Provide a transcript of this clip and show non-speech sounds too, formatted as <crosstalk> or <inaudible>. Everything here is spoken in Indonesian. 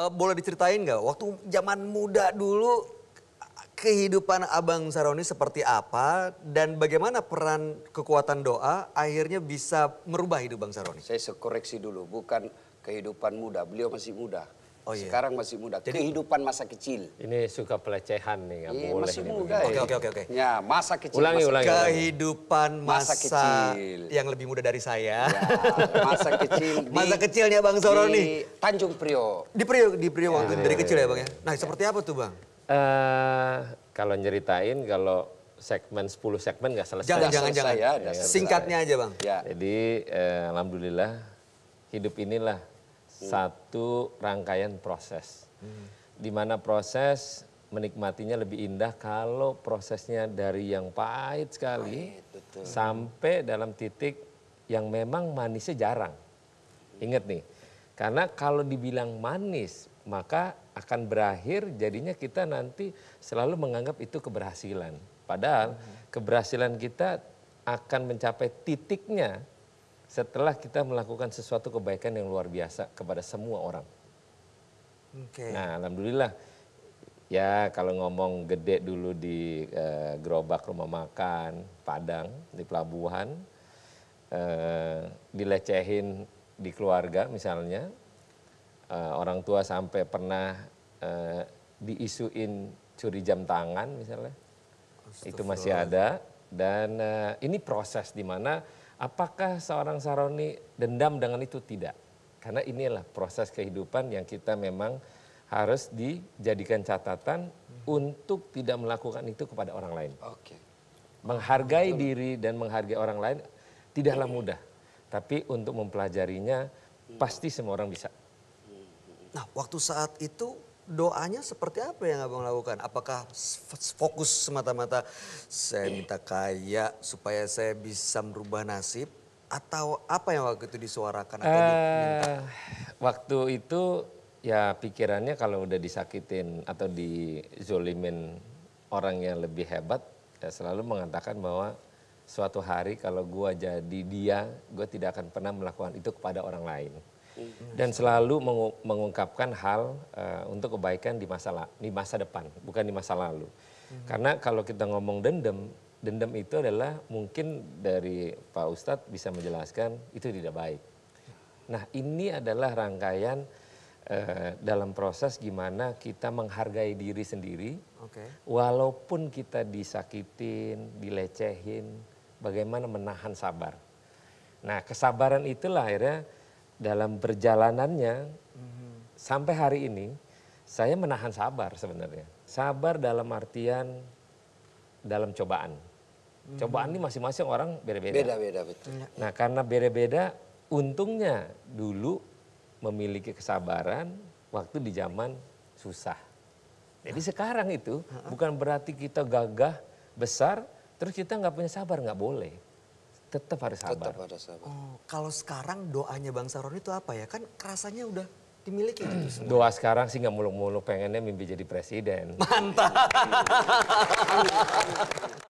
uh, boleh diceritain nggak waktu zaman muda dulu kehidupan Abang Saroni seperti apa dan bagaimana peran kekuatan doa akhirnya bisa merubah hidup Bang Saroni? Saya sekoreksi dulu, bukan kehidupan muda, beliau masih muda. Oh, iya. Sekarang masih muda. Jadi, Kehidupan masa kecil. Ini suka pelecehan nih, nggak iya, boleh. Masih muda. Ya. Oke, oke, oke. Ya, masa kecil. Ulangi, masa ulangi. Kehidupan masa, masa kecil. yang lebih muda dari saya. Ya, masa kecil. <laughs> di, masa kecilnya Bang Zoroni. Di Tanjung Priok. Di Priok, di Priok iya, waktu ya, dari ya, kecil ya iya, Bang ya. Iya. Nah, ya. seperti apa tuh Bang? Uh, kalau nyeritain, kalau segmen 10 segmen nggak selesai. Jangan, jangan, jangan. Ya, ya, singkatnya aja Bang. Ya. Jadi, eh, Alhamdulillah hidup inilah satu rangkaian proses. Di mana proses menikmatinya lebih indah kalau prosesnya dari yang pahit sekali pahit, betul. sampai dalam titik yang memang manisnya jarang. Ingat nih, karena kalau dibilang manis maka akan berakhir jadinya kita nanti selalu menganggap itu keberhasilan. Padahal hmm. keberhasilan kita akan mencapai titiknya setelah kita melakukan sesuatu kebaikan yang luar biasa kepada semua orang. Okay. Nah, alhamdulillah ya kalau ngomong gede dulu di e, gerobak rumah makan Padang di pelabuhan e, dilecehin di keluarga misalnya e, orang tua sampai pernah e, diisuin curi jam tangan misalnya itu masih ada dan e, ini proses di mana Apakah seorang Saroni dendam dengan itu? Tidak. Karena inilah proses kehidupan yang kita memang harus dijadikan catatan hmm. untuk tidak melakukan itu kepada orang lain. Oke. Okay. Menghargai Betul. diri dan menghargai orang lain tidaklah mudah. Tapi untuk mempelajarinya hmm. pasti semua orang bisa. Nah, waktu saat itu doanya seperti apa yang abang lakukan? Apakah fokus semata-mata saya minta kaya supaya saya bisa merubah nasib? Atau apa yang waktu itu disuarakan? Atau uh, Waktu itu ya pikirannya kalau udah disakitin atau dizolimin orang yang lebih hebat, ya selalu mengatakan bahwa suatu hari kalau gue jadi dia, gue tidak akan pernah melakukan itu kepada orang lain dan selalu mengungkapkan hal uh, untuk kebaikan di masa di masa depan, bukan di masa lalu. Hmm. Karena kalau kita ngomong dendam, dendam itu adalah mungkin dari Pak Ustadz bisa menjelaskan itu tidak baik. Nah, ini adalah rangkaian uh, dalam proses gimana kita menghargai diri sendiri, okay. walaupun kita disakitin, dilecehin, bagaimana menahan sabar. Nah, kesabaran itulah akhirnya dalam perjalanannya mhm. sampai hari ini saya menahan sabar sebenarnya. Sabar dalam artian dalam cobaan. Mhm. Cobaan ini masing-masing orang beda-beda. Beda-beda betul. Iya. Nah, karena beda-beda untungnya dulu memiliki kesabaran waktu di zaman susah. Jadi sekarang itu bukan berarti kita gagah besar terus kita nggak punya sabar nggak boleh. Tetap harus sabar. Tetap harus sabar. Oh, kalau sekarang doanya Bang Saron itu apa ya? Kan rasanya udah dimiliki gitu hmm, semua. Doa sekarang sih nggak muluk-muluk pengennya mimpi jadi presiden. Mantap. <laughs>